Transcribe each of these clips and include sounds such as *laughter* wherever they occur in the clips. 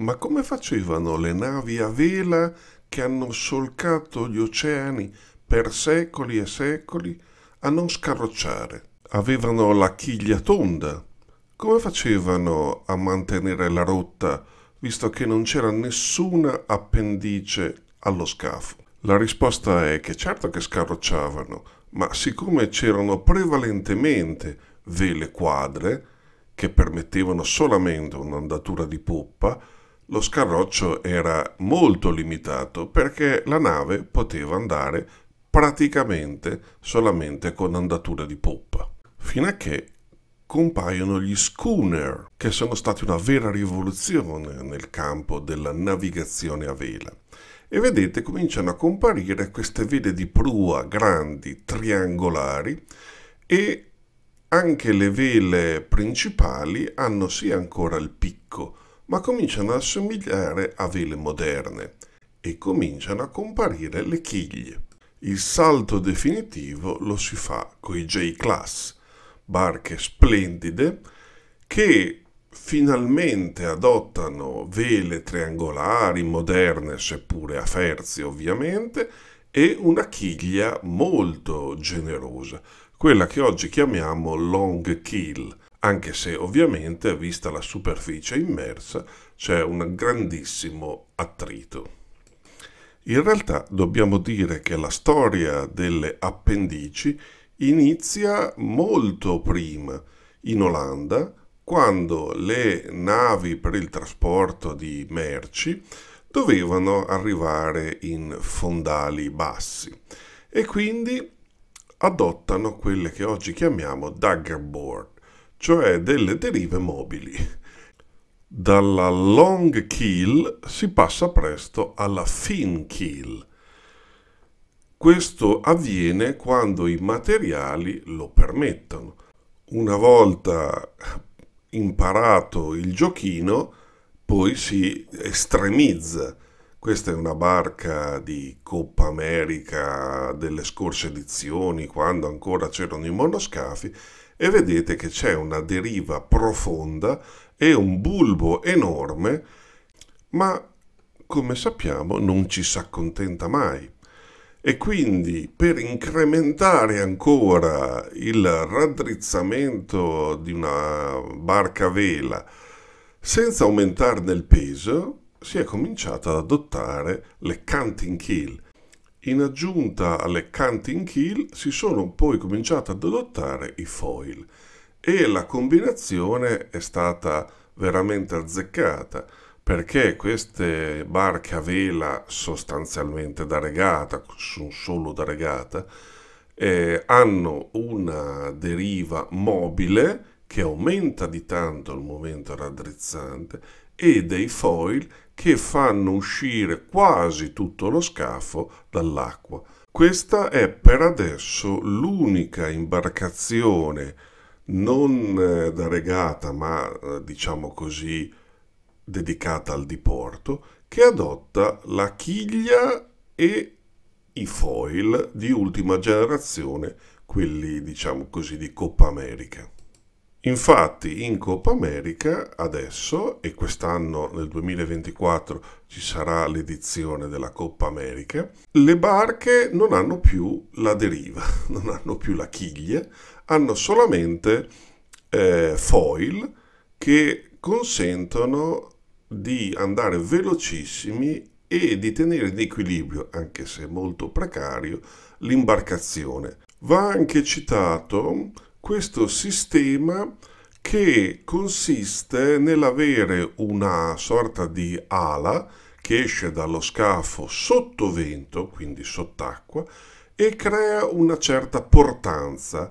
Ma come facevano le navi a vela che hanno solcato gli oceani per secoli e secoli a non scarrocciare? Avevano la chiglia tonda. Come facevano a mantenere la rotta visto che non c'era nessuna appendice allo scafo? La risposta è che certo che scarrocciavano, ma siccome c'erano prevalentemente vele quadre che permettevano solamente un'andatura di poppa, lo scarroccio era molto limitato perché la nave poteva andare praticamente solamente con andatura di poppa. Fino a che compaiono gli schooner, che sono stati una vera rivoluzione nel campo della navigazione a vela. E vedete, cominciano a comparire queste vele di prua grandi, triangolari, e anche le vele principali hanno sì ancora il picco, ma cominciano a assomigliare a vele moderne e cominciano a comparire le chiglie. Il salto definitivo lo si fa con i J-Class, barche splendide che finalmente adottano vele triangolari moderne, seppure a ferzi ovviamente, e una chiglia molto generosa, quella che oggi chiamiamo long keel anche se ovviamente, vista la superficie immersa, c'è un grandissimo attrito. In realtà dobbiamo dire che la storia delle appendici inizia molto prima, in Olanda, quando le navi per il trasporto di merci dovevano arrivare in fondali bassi e quindi adottano quelle che oggi chiamiamo daggerboard, cioè delle derive mobili. Dalla long kill si passa presto alla thin kill. Questo avviene quando i materiali lo permettono. Una volta imparato il giochino, poi si estremizza questa è una barca di Coppa America delle scorse edizioni, quando ancora c'erano i monoscafi, e vedete che c'è una deriva profonda e un bulbo enorme, ma come sappiamo non ci si accontenta mai. E quindi per incrementare ancora il raddrizzamento di una barca a vela senza aumentarne il peso, si è cominciato ad adottare le canting kill. In aggiunta alle canting kill si sono poi cominciati ad adottare i foil e la combinazione è stata veramente azzeccata perché queste barche a vela sostanzialmente da regata, sono solo da regata, eh, hanno una deriva mobile che aumenta di tanto il momento raddrizzante e dei foil che fanno uscire quasi tutto lo scafo dall'acqua. Questa è per adesso l'unica imbarcazione non eh, da regata ma eh, diciamo così dedicata al diporto che adotta la chiglia e i foil di ultima generazione, quelli diciamo così di Coppa America. Infatti in Coppa America adesso e quest'anno nel 2024 ci sarà l'edizione della Coppa America, le barche non hanno più la deriva, *laughs* non hanno più la chiglia, hanno solamente eh, foil che consentono di andare velocissimi e di tenere in equilibrio, anche se molto precario, l'imbarcazione. Va anche citato questo sistema che consiste nell'avere una sorta di ala che esce dallo scafo sotto vento, quindi sott'acqua, e crea una certa portanza,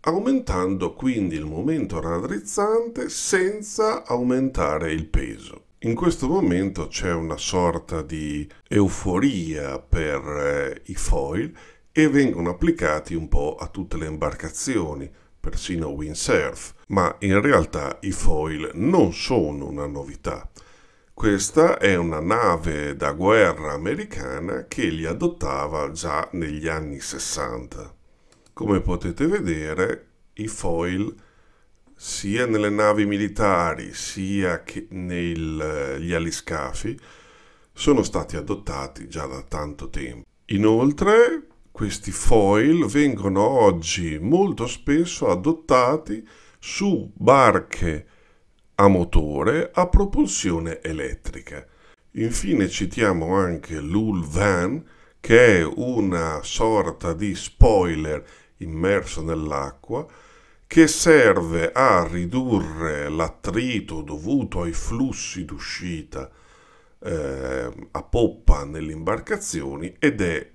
aumentando quindi il momento raddrizzante senza aumentare il peso. In questo momento c'è una sorta di euforia per eh, i foil e vengono applicati un po' a tutte le imbarcazioni, persino windsurf, ma in realtà i foil non sono una novità. Questa è una nave da guerra americana che li adottava già negli anni 60. Come potete vedere, i foil sia nelle navi militari sia che negli aliscafi sono stati adottati già da tanto tempo. Inoltre, questi foil vengono oggi molto spesso adottati su barche a motore a propulsione elettrica. Infine citiamo anche Van che è una sorta di spoiler immerso nell'acqua che serve a ridurre l'attrito dovuto ai flussi d'uscita eh, a poppa nelle imbarcazioni ed è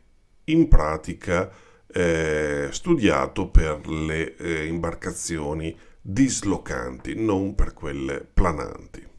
in pratica eh, studiato per le eh, imbarcazioni dislocanti, non per quelle plananti.